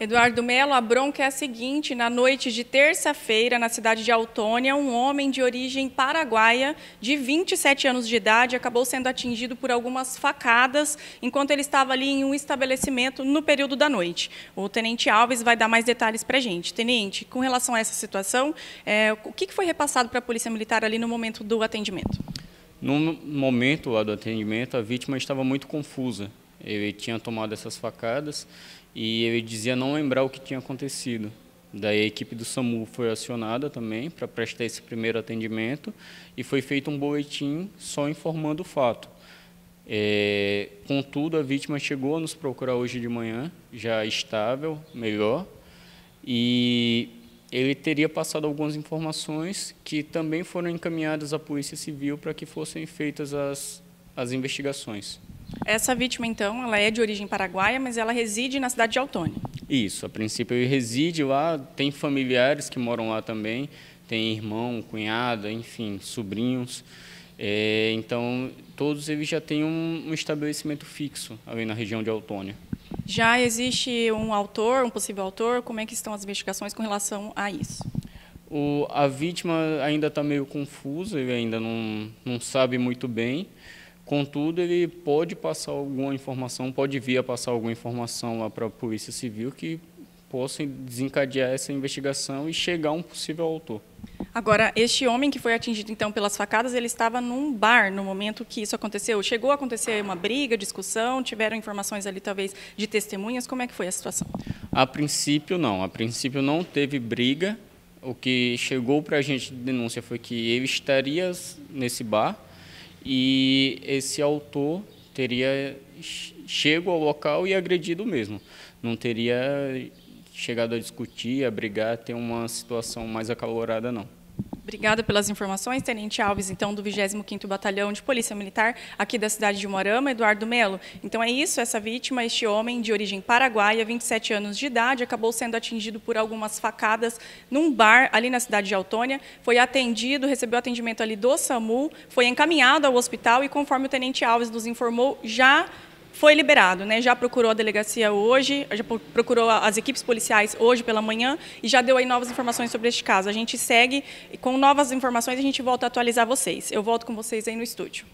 Eduardo Melo, a bronca é a seguinte: na noite de terça-feira, na cidade de Autônia, um homem de origem paraguaia, de 27 anos de idade, acabou sendo atingido por algumas facadas enquanto ele estava ali em um estabelecimento no período da noite. O tenente Alves vai dar mais detalhes para a gente. Tenente, com relação a essa situação, é, o que foi repassado para a Polícia Militar ali no momento do atendimento? No momento do atendimento, a vítima estava muito confusa. Ele tinha tomado essas facadas e ele dizia não lembrar o que tinha acontecido. Daí a equipe do SAMU foi acionada também para prestar esse primeiro atendimento e foi feito um boletim só informando o fato. É, contudo, a vítima chegou a nos procurar hoje de manhã, já estável, melhor, e ele teria passado algumas informações que também foram encaminhadas à Polícia Civil para que fossem feitas as, as investigações. Essa vítima, então, ela é de origem paraguaia, mas ela reside na cidade de Altone. Isso, a princípio ele reside lá, tem familiares que moram lá também, tem irmão, cunhada, enfim, sobrinhos. É, então, todos eles já têm um, um, estabelecimento fixo ali na região de Altônia. Já existe um autor, um possível autor? Como é que estão as investigações com relação a isso? O, a vítima ainda está meio confusa, ele ainda não, não sabe muito bem. Contudo, ele pode passar alguma informação, pode vir a passar alguma informação lá para a Polícia Civil que possa desencadear essa investigação e chegar a um possível autor. Agora, este homem que foi atingido então pelas facadas, ele estava num bar no momento que isso aconteceu. Chegou a acontecer uma briga, discussão, tiveram informações ali talvez de testemunhas. Como é que foi a situação? A princípio não, a princípio não teve briga. O que chegou para a gente de denúncia foi que ele estaria nesse bar e esse autor teria chego ao local e agredido mesmo. Não teria chegado a discutir, a brigar, ter uma situação mais acalorada, não. Obrigada pelas informações, Tenente Alves, então, do 25º Batalhão de Polícia Militar, aqui da cidade de Morama, Eduardo Melo. Então é isso, essa vítima, este homem de origem paraguaia, 27 anos de idade, acabou sendo atingido por algumas facadas num bar ali na cidade de Autônia, foi atendido, recebeu atendimento ali do SAMU, foi encaminhado ao hospital e, conforme o Tenente Alves nos informou, já foi liberado, né? Já procurou a delegacia hoje, já procurou as equipes policiais hoje pela manhã e já deu aí novas informações sobre este caso. A gente segue e com novas informações a gente volta a atualizar vocês. Eu volto com vocês aí no estúdio.